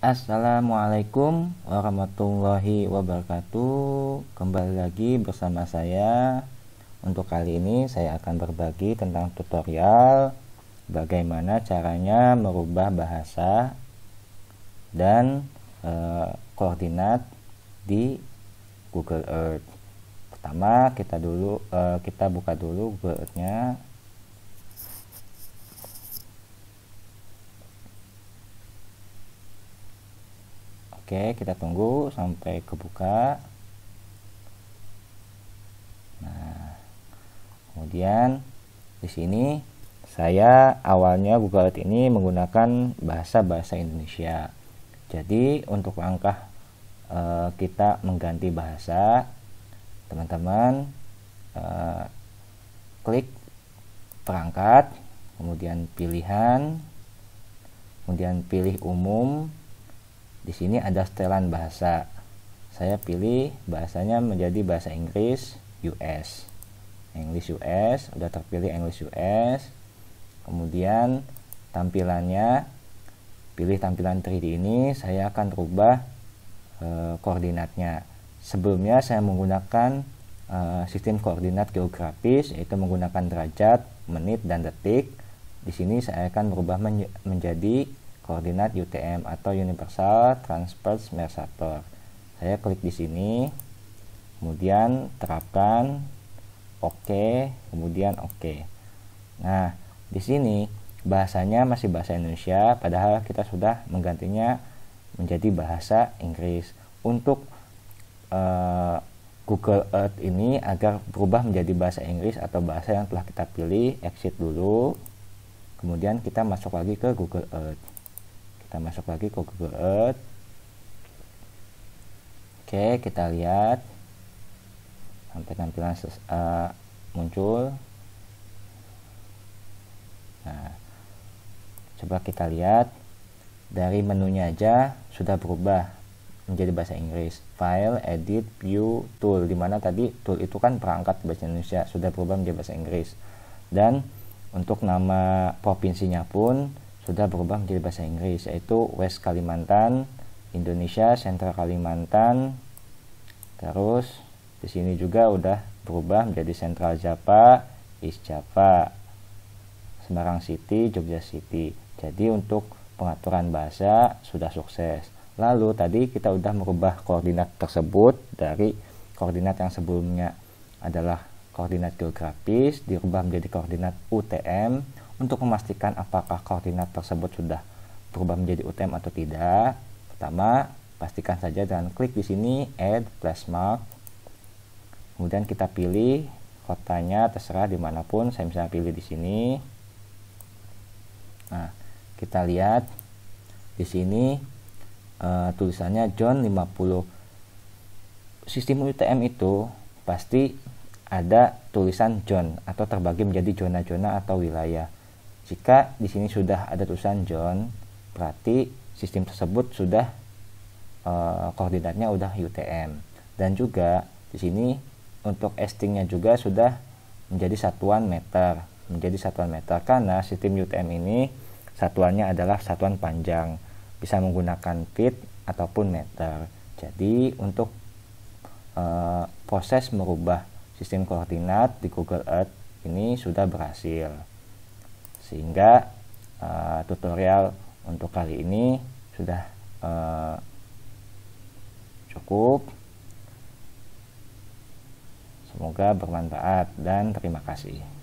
Assalamualaikum warahmatullahi wabarakatuh. Kembali lagi bersama saya. Untuk kali ini saya akan berbagi tentang tutorial bagaimana caranya merubah bahasa dan e, koordinat di Google Earth. Pertama, kita dulu e, kita buka dulu Google Earth-nya. Oke, kita tunggu sampai kebuka. Nah, kemudian di sini saya awalnya Google Earth ini menggunakan bahasa-bahasa Indonesia. Jadi, untuk langkah e, kita mengganti bahasa, teman-teman e, klik perangkat, kemudian pilihan, kemudian pilih umum, di sini ada setelan bahasa. Saya pilih bahasanya menjadi bahasa Inggris US. English US, udah terpilih English US. Kemudian tampilannya pilih tampilan 3D ini, saya akan rubah e, koordinatnya. Sebelumnya saya menggunakan e, sistem koordinat geografis yaitu menggunakan derajat, menit dan detik. Di sini saya akan berubah menjadi koordinat UTM atau Universal Transverse Mercator. Saya klik di sini, kemudian terapkan OK, kemudian OK. Nah, di sini bahasanya masih bahasa Indonesia, padahal kita sudah menggantinya menjadi bahasa Inggris untuk uh, Google Earth ini agar berubah menjadi bahasa Inggris atau bahasa yang telah kita pilih exit dulu kemudian kita masuk lagi ke Google Earth kita masuk lagi ke Google Earth oke kita lihat sampai tampilan uh, eh, muncul nah coba kita lihat dari menunya aja sudah berubah menjadi bahasa Inggris file edit view tool dimana tadi tool itu kan perangkat bahasa Indonesia sudah berubah menjadi bahasa Inggris dan untuk nama provinsinya pun sudah berubah menjadi bahasa Inggris yaitu West Kalimantan, Indonesia, Central Kalimantan. Terus di sini juga udah berubah menjadi Central Java, East Java, Semarang City, Jogja City. Jadi untuk pengaturan bahasa sudah sukses. Lalu tadi kita udah merubah koordinat tersebut dari koordinat yang sebelumnya adalah koordinat geografis dirubah menjadi koordinat UTM untuk memastikan apakah koordinat tersebut sudah berubah menjadi UTM atau tidak. Pertama, pastikan saja dengan klik di sini add plus mark. Kemudian kita pilih kotanya terserah dimanapun. Saya bisa pilih di sini. Nah, kita lihat di sini uh, tulisannya John 50. Sistem UTM itu pasti ada tulisan John atau terbagi menjadi zona-zona atau wilayah jika di sini sudah ada tulisan John, berarti sistem tersebut sudah uh, koordinatnya udah UTM. Dan juga di sini untuk estingnya juga sudah menjadi satuan meter, menjadi satuan meter karena sistem UTM ini satuannya adalah satuan panjang, bisa menggunakan feet ataupun meter. Jadi untuk uh, proses merubah sistem koordinat di Google Earth ini sudah berhasil sehingga uh, tutorial untuk kali ini sudah uh, cukup semoga bermanfaat dan terima kasih